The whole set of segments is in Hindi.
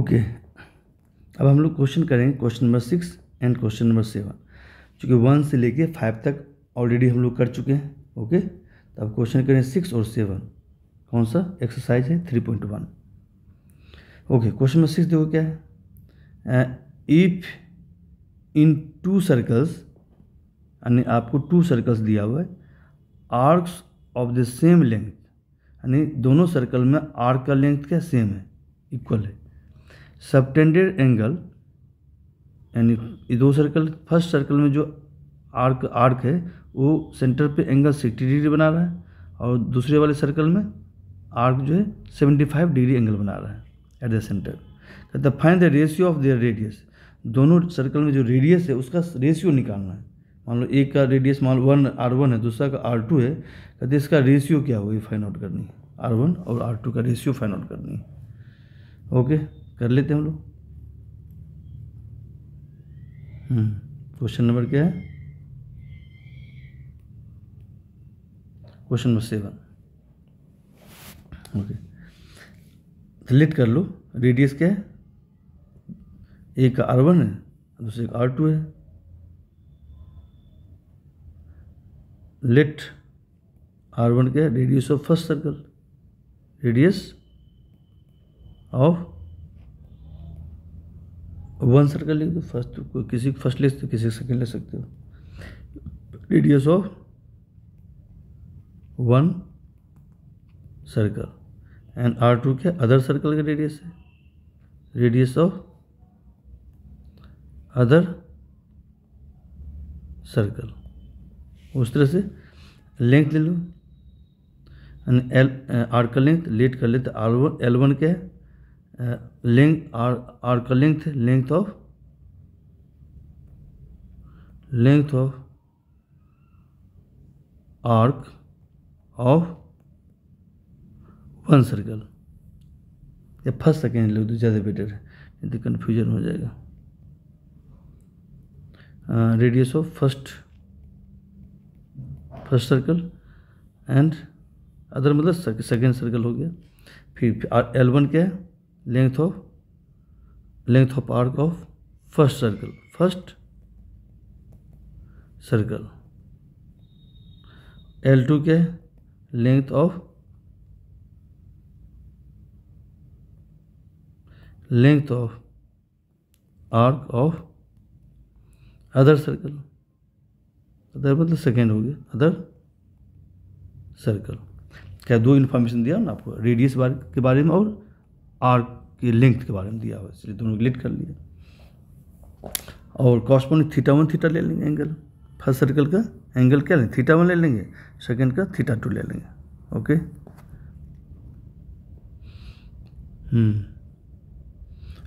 Okay okay. अब हम लोग क्वेश्चन करेंगे question number six and question number seven चूँकि वन से लेके फाइव तक ऑलरेडी हम लोग कर चुके हैं ओके okay? तो अब क्वेश्चन करें सिक्स और सेवन कौन सा एक्सरसाइज है three point one okay question number six देखो क्या है इफ़ इन टू सर्कल्स यानी आपको टू सर्कल्स दिया हुआ है arcs of the same length यानी दोनों सर्कल में आर्क का लेंथ क्या सेम है इक्वल है सबटेंडेड एंगल यानी दो सर्कल फर्स्ट सर्कल में जो आर्क आर्क है वो सेंटर पे एंगल सिक्सटी डिग्री बना रहा है और दूसरे वाले सर्कल में आर्क जो है सेवेंटी फाइव डिग्री एंगल बना रहा है एट द सेंटर तो the find the ratio of their radius दोनों सर्कल में जो रेडियस है उसका रेशियो निकालना है मान लो एक का रेडियस मान लो वन आर वन है दूसरा का आर टू है कहते तो इसका रेशियो क्या होगा ये फाइंड आउट करनी है आर वन और आर टू का रेशियो फाइंड आउट करनी है ओके कर लेते हैं हम लोग क्वेश्चन हम्म, नंबर क्या है question number seven okay let कर लो रेडियस क्या है एक आर वन है दूसरे का आर टू है लेट आर वन क्या है radius of first circle radius of one circle लिख दो फर्स्ट किसी किसी फर्स्ट ले सकते हो किसी सेकंड ले सकते हो radius of one circle and are to क्या अदर सर्कल का रेडियस है रेडियस ऑफ अदर सर्कल उस तरह से लेंथ ले लो एल आर का लेंथ लेट कर लेते आर वन एल वन क्या है length आर का length length of length of arc of one circle या फंस सेकेंड लोग तो ज़्यादा बेटर है नहीं तो कन्फ्यूजन हो जाएगा radius of first first circle and other मतलब सेकेंड सर्कल हो गया फिर एल वन क्या है length of length of arc of first circle first circle L2 के length of length of arc of other circle other मतलब सेकेंड हो गया अदर सर्कल क्या दो इन्फॉर्मेशन दिया ना आपको रेडियस बार के बारे में और आर के लेंथ के बारे में दिया हुआ है इसलिए दोनों डिलीट कर लिया और कॉस्पोनिक थीटा वन थीटा ले लेंगे एंगल फर्स्ट सर्कल का एंगल क्या लेंगे थीटा वन ले लेंगे सेकेंड का थीटा टू ले लेंगे ओके हम्म।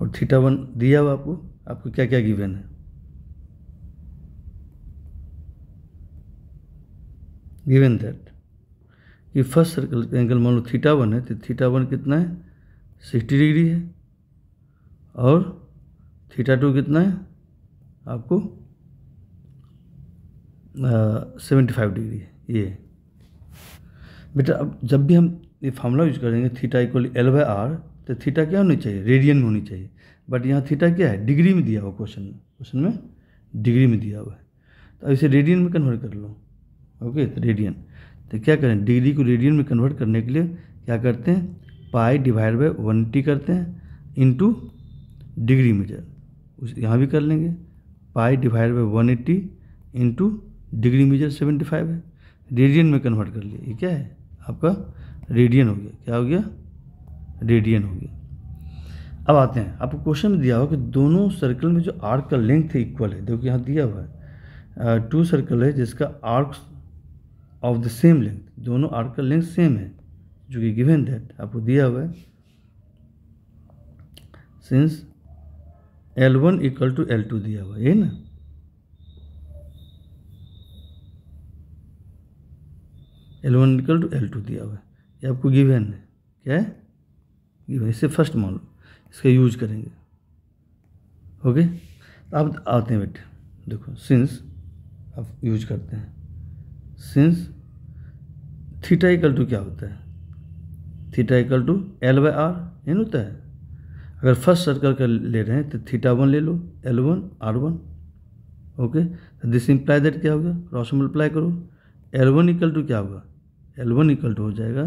और थीटा वन दिया हुआ आपको आपको क्या क्या गिवन है गिवन दैट कि फर्स्ट सर्कल का एंगल मान लो थीटा वन है तो थीटा वन कितना है सिक्सटी डिग्री है और थीटा टू कितना है आपको सेवेंटी फाइव डिग्री है ये बेटा अब जब भी हम ये फार्मूला यूज करेंगे theta equal L by R तो थीटा क्या होनी चाहिए रेडियन में होनी चाहिए बट यहाँ थीटा क्या है डिग्री में दिया हुआ क्वेश्चन में क्वेश्चन में डिग्री में दिया हुआ है तो इसे रेडियन में कन्वर्ट कर लो ओके तो रेडियन तो क्या करें डिग्री को रेडियन में कन्वर्ट करने के लिए क्या करते हैं pi divide by one eighty करते हैं इंटू डिग्री मीटर उस यहाँ भी कर लेंगे pi divide by one eighty into degree metre seventy five है रेडियन में कन्वर्ट कर लिए ये क्या है आपका रेडियन हो गया क्या हो गया रेडियन हो गया अब आते हैं आपको क्वेश्चन में दिया हुआ कि दोनों सर्कल में जो आर्क का लेंथ है इक्वल है देखो यहाँ दिया हुआ है टू सर्कल है जिसका arc of the same length दोनों आर्क का लेंथ सेम है जो कि गिवन दैट आपको दिया हुआ है since L one equal to L two दिया हुआ है ना L one equal to L two दिया हुआ है ये आपको गिवन है क्या है गिवन इसे फर्स्ट मान लो इसका यूज करेंगे ओके तो आप आते हैं बेटे देखो सिंस आप यूज करते हैं सिंस थीटा इक्वल टू क्या होता है theta equal to L by R नहीं होता है अगर फर्स्ट सर्कल का ले रहे हैं तो थीटा वन ले लो L one R one okay तो दिस इम्प्लाई दैट क्या होगा क्रॉस मल्टीप्लाई करो एल वन इक्वल टू क्या होगा एल वन इक्वल टू हो जाएगा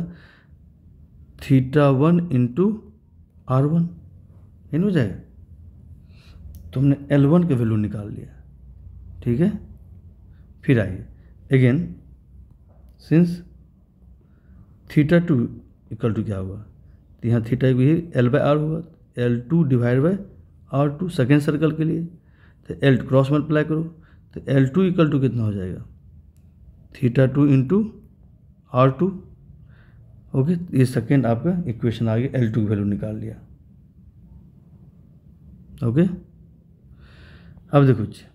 theta one into R one इन हो जाएगा तो हमने एल वन का वैल्यू निकाल लिया ठीक है फिर आइए again since theta two equal to क्या हुआ तो यहाँ थीटा भी एल बाई आर हुआ L two divide by R two second circle के लिए तो एल क्रॉस मल्टीप्लाई करो तो एल टू इक्वल टू कितना हो जाएगा theta two into R two okay ये सेकेंड आपका इक्वेशन आ गया एल टू की वैल्यू निकाल लिया ओके अब देखो जी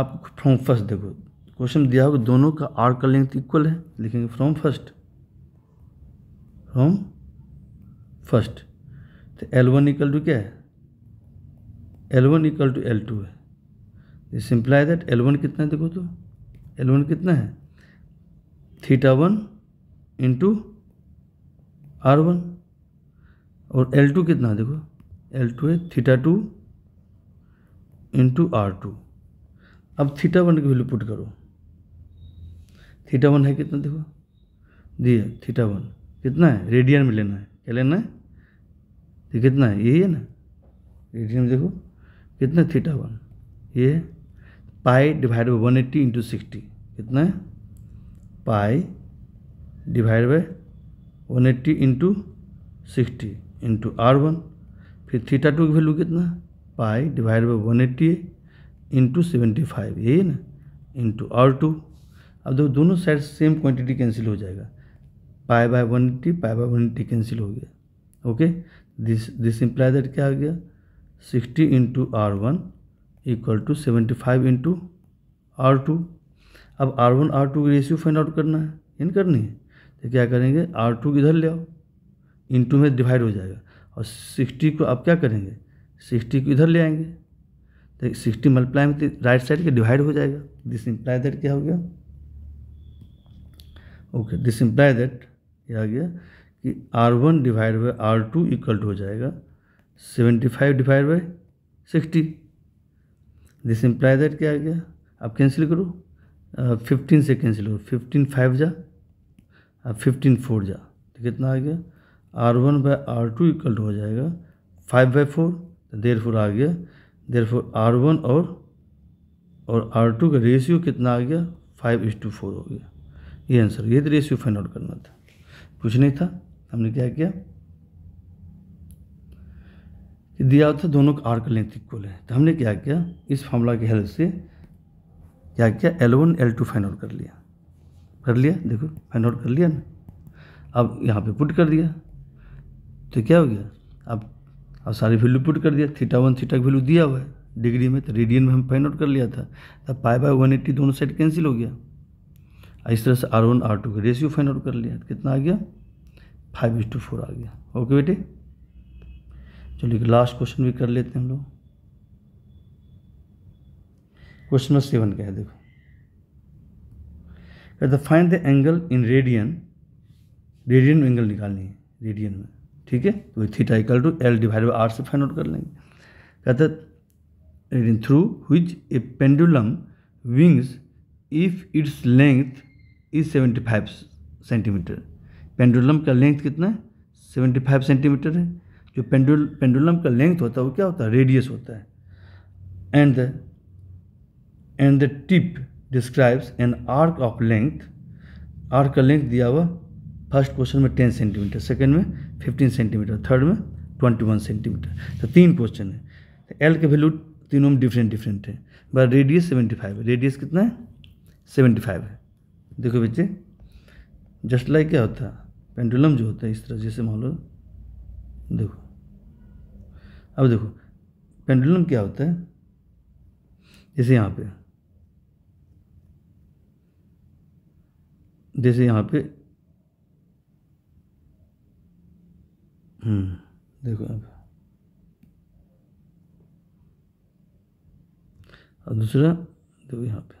आप फ्रॉम फर्स्ट देखो क्वेश्चन दिया होगा दोनों का आर का लेंथ इक्वल है लिखेंगे फ्रॉम फर्स्ट फ्रॉम फर्स्ट तो एल वन इक्वल टू क्या है L one equal to L two है ये सिंप्लाई दैट एल वन कितना है देखो तो एल वन कितना है theta one into R one और एल टू कितना है देखो एल टू है theta two into R two अब थीटा वन की वैल्यू पुट करो थीटा वन है कितना देखो दिए थीटा वन कितना है रेडियन में लेना है क्या लेना है तो कितना है यही है ना रेडियन में देखो कितना थीटा वन ये है pi divide by one eighty into sixty कितना है pi divide by one eighty into sixty into R one फिर थीटा टू की वैल्यू कितना pi divide by one eighty into seventy five यही ना इंटू आर टू अब देखो दोनों साइड सेम क्वांटिटी कैंसिल हो जाएगा pi by one eighty pi by one eighty cancel हो गया okay this this imply that क्या आ गया sixty into R one equal to seventy five into R two अब आर वन आर टू की रेशियो फाइंड आउट करना है इन करनी है तो क्या करेंगे आर टू इधर ले आओ इंटू में डिवाइड हो जाएगा और सिक्सटी को अब क्या करेंगे सिक्सटी को इधर ले आएंगे तो सिक्सटी मल्टीप्लाई में राइट तो साइड के डिवाइड हो जाएगा दिस इम्प्लाई दैट क्या हो गया ओके दिस इम्प्लाई दैट ये आ गया कि R one divide by R two equal to हो जाएगा seventy five divide by sixty this imply that क्या आ गया आप कैंसिल करो फिफ्टीन से कैंसिल करो फिफ्टीन फाइव जा अब फिफ्टीन फोर जा तो कितना आ गया R one by R two equal to हो जाएगा five by four there four आ गया देर फोर आर वन और और आर टू का रेशियो कितना आ गया फाइव इज टू फोर हो गया ये आंसर ये तो रेशियो फाइंड आउट करना था कुछ नहीं था हमने क्या किया कि दिया होता दोनों का आर्क लेंथ को है तो हमने क्या किया इस फॉर्मूला की हेल्प से क्या किया L one L two find out कर लिया कर लिया देखो फाइन आउट कर लिया ना अब यहाँ पे पुट कर दिया तो क्या हो गया अब अब सारी वैल्यू पुट कर दिया थीटा वन थीटा वैल्यू दिया हुआ है डिग्री में तो रेडियन में हम फाइन आउट कर लिया था तब पाई बाय वन एट्टी दोनों साइड कैंसिल हो गया इस तरह से आर वन आर टू का रेशियो फाइंड आउट कर लिया कितना आ गया फाइव इज टू फोर आ गया ओके बेटे चलिए लास्ट क्वेश्चन भी कर लेते हैं हम लोग क्वेश्चन नंबर सेवन का है देखो कहते find the angle in radian radian में एंगल निकालनी है रेडियन में ठीक है तो theta equal to L divide by R से फाइंड आउट कर लेंगे कहते radian through which a pendulum swings if its length is seventy five centimetre pendulum का लेंथ कितना है सेवेंटी फाइव सेंटीमीटर है जो पेंडुल पेंडुलम का लेंथ होता है वो क्या होता है रेडियस होता है and the and the tip describes an arc of length arc का लेंथ दिया हुआ फर्स्ट क्वेश्चन में टेन सेंटीमीटर सेकेंड में फिफ्टीन सेंटीमीटर थर्ड में ट्वेंटी वन सेंटीमीटर तो तीन क्वेश्चन है एल के वैल्यू तीनों में डिफरेंट डिफरेंट है बट रेडियस सेवेंटी फाइव है रेडियस कितना है सेवेंटी फाइव है देखो बच्चे जस्ट लाइक क्या होता है पेंडुलम जो होता है इस तरह जैसे मान लो देखो अब देखो पेंडुलम क्या होता है जैसे यहाँ पे जैसे यहाँ पे हम्म देखो अब और दूसरा देखो यहाँ पे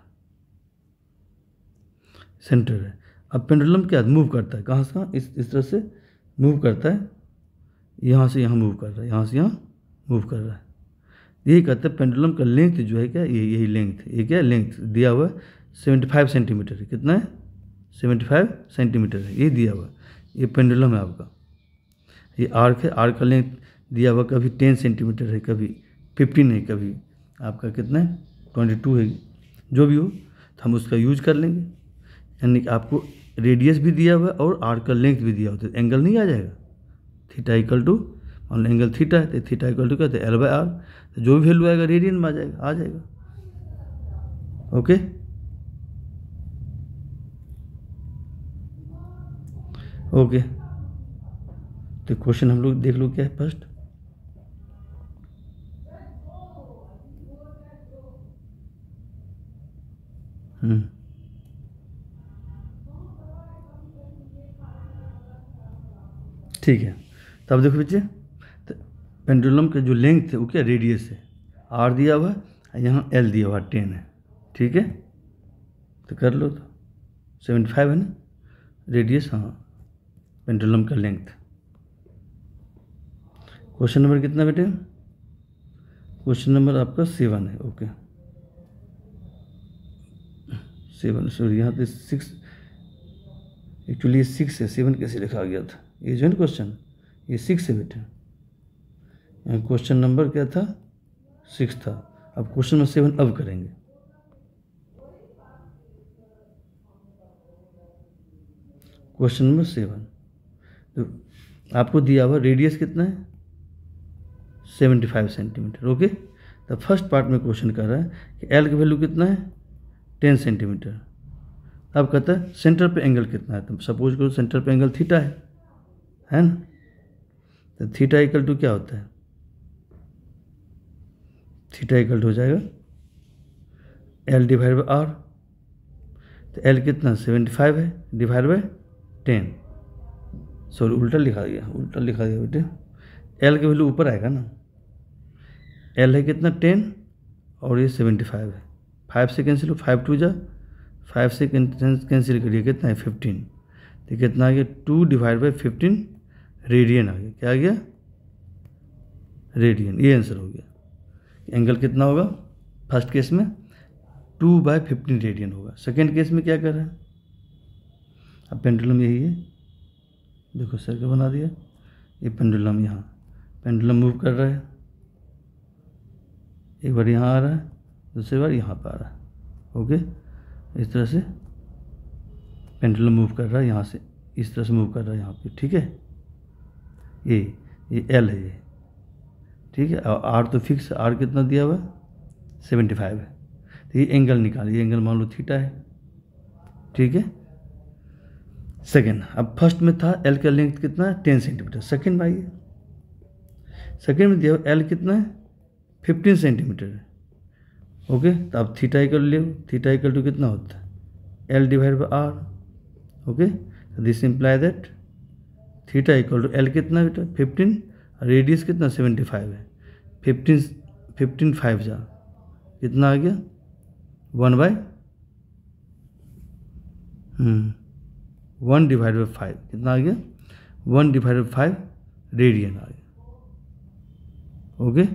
सेंटर है अब पेंडुलम क्या मूव करता है कहाँ से कहाँ इस इस तरह से मूव करता है यहाँ से यहाँ मूव कर रहा है यहाँ से यहाँ मूव कर रहा है यही कहते हैं पेंडुलम का लेंथ जो है क्या ये यही लेंथ ये क्या लेंथ दिया हुआ है सेवेंटी फाइव सेंटीमीटर है कितना है सेवेंटी फाइव सेंटीमीटर है ये दिया हुआ ये पेंडुलम है आपका ये आर्क है आर्क का लेंथ दिया हुआ कभी टेन सेंटीमीटर है कभी फिफ्टीन है कभी आपका कितना है ट्वेंटी टू है जो भी हो तो हम उसका यूज कर लेंगे यानी आपको रेडियस भी दिया हुआ है और आर का लेंथ भी दिया हुआ है एंगल तो नहीं आ जाएगा थीटा इक्वल टू मान लो एंगल थीटा है तो थीटा इक्वल टू क्या एल बाय आर तो जो भी वैल्यू आएगा रेडियन में आ जाएगा आ जाएगा ओके ओके तो क्वेश्चन हम लोग देख लो क्या है फर्स्ट हम्म ठीक है तो अब देखो बच्चे तो पेंडुलम के जो लेंथ है वो क्या रेडियस है आर दिया हुआ है यहाँ एल दिया हुआ टेन है ठीक है तो कर लो तो सेवेंटी फाइव है ना रेडियस हाँ पेंडुलम का लेंथ क्वेश्चन नंबर कितना बेटे क्वेश्चन नंबर आपका सेवन है ओके सेवन सॉरी यहाँ पे सिक्स एक्चुअली सिक्स है सेवन कैसे लिखा गया था ये जो क्वेश्चन ये सिक्स है क्वेश्चन नंबर क्या था सिक्स था अब क्वेश्चन नंबर सेवन अब करेंगे क्वेश्चन नंबर सेवन तो आपको दिया हुआ रेडियस कितना है सेवेंटी फाइव सेंटीमीटर ओके तो फर्स्ट पार्ट में क्वेश्चन कर रहा है कि एल का वैल्यू कितना है टेन सेंटीमीटर अब कहता है सेंटर पे एंगल कितना है तो सपोज करो सेंटर पे एंगल थीटा है है ना तो थीटा इक्वल टू क्या होता है थीटा इक्वल टू हो जाएगा एल डिवाइड बाई आर तो एल कितना सेवेंटी फाइव है डिवाइड बाई टेन सॉरी उल्टा लिखा गया उल्टा लिखा गया बेटे एल के वैल्यू ऊपर आएगा ना एल है कितना टेन और ये सेवेंटी फाइव है फाइव से कैंसिल हो फाइव टू जा फाइव से कैंसिल करिए कितना है फिफ्टीन तो कितना आ गया two divide by fifteen radian आ गया क्या आ गया रेडियन ये आंसर हो गया एंगल कितना होगा फर्स्ट केस में टू बाय फिफ्टीन रेडियन होगा सेकेंड केस में क्या कर रहा है अब पेंडुलम यही है देखो सर के बना दिया ये पेंडुलम यहाँ पेंडुलम मूव कर रहा है एक बार यहाँ आ रहा है दूसरी बार यहाँ पर आ रहा है ओके इस तरह से पेंडुलम मूव कर रहा है यहाँ से इस तरह से मूव कर रहा है यहाँ पे ठीक है ए ये एल है ये ठीक है और आर तो फिक्स आर कितना दिया हुआ है सेवेंटी फाइव है तो ये एंगल निकाल ये एंगल मान लो थीटा है ठीक है सेकेंड अब फर्स्ट में था एल का लेंथ कितना है टेन सेंटीमीटर सेकेंड में आइए सेकेंड में दिया हुआ एल कितना है फिफ्टीन सेंटीमीटर है ओके तो अब थीटा इक्वल ले थीटा इक्वल टू कितना होता है L divide by R okay this imply that theta equal to L कितना बेटा फिफ्टीन रेडियस कितना सेवेंटी फाइव है फिफ्टीन फिफ्टीन फाइव जा कितना आ गया one by hmm. One divide by five कितना आ गया one divide by five radian आ गया ओके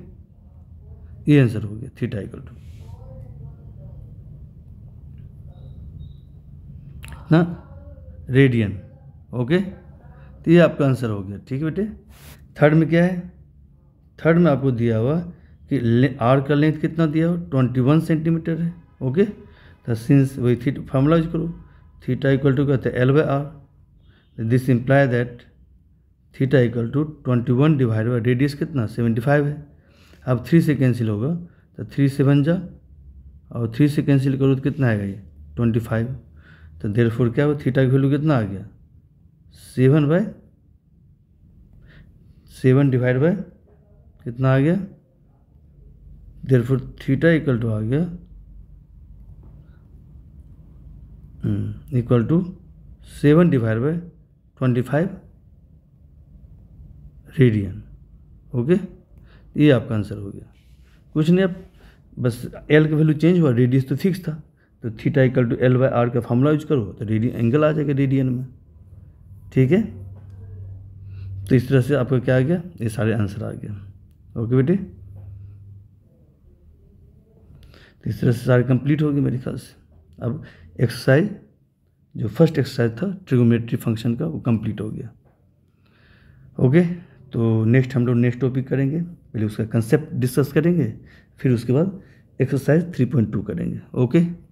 ये आंसर हो गया थीटा इक्वल टू ना रेडियन ओके तो ये आपका आंसर हो गया ठीक है बेटे थर्ड में क्या है थर्ड में आपको दिया हुआ कि आर का लेंथ कितना दिया हुआ ट्वेंटी वन सेंटीमीटर है ओके तो सिंस वही थी फॉर्मूला यूज करो थीटा इक्वल टू क्या होता है L by R this imply that theta equal to twenty one divide by radius कितना सेवेंटी फाइव है अब थ्री से कैंसिल होगा तो थ्री से बन जा और थ्री से कैंसिल करो तो कितना आएगा ये ट्वेंटी फाइव तो देर फोर क्या हुआ थीटा की वैल्यू कितना आ गया seven by seven divide by कितना आ गया there four theta equal to आ गया equal hmm, to seven divide by twenty five radian okay ये आपका आंसर हो गया कुछ नहीं अब बस एल का वैल्यू चेंज हुआ रेडियस तो फिक्स था तो theta equal to L by R का फॉर्मूला यूज करो तो रेडियन एंगल आ जाएगा रेडियन में ठीक है तो इस तरह से आपका क्या आ गया ये सारे आंसर आ गया ओके बेटे तो इस तरह से सारे कंप्लीट हो गए मेरे ख्याल से अब एक्सरसाइज जो फर्स्ट एक्सरसाइज था ट्रिगोमेट्री फंक्शन का वो कंप्लीट हो गया ओके तो नेक्स्ट हम लोग नेक्स्ट टॉपिक करेंगे पहले उसका कंसेप्ट डिस्कस करेंगे फिर उसके बाद एक्सरसाइज थ्री पॉइंट टू करेंगे ओके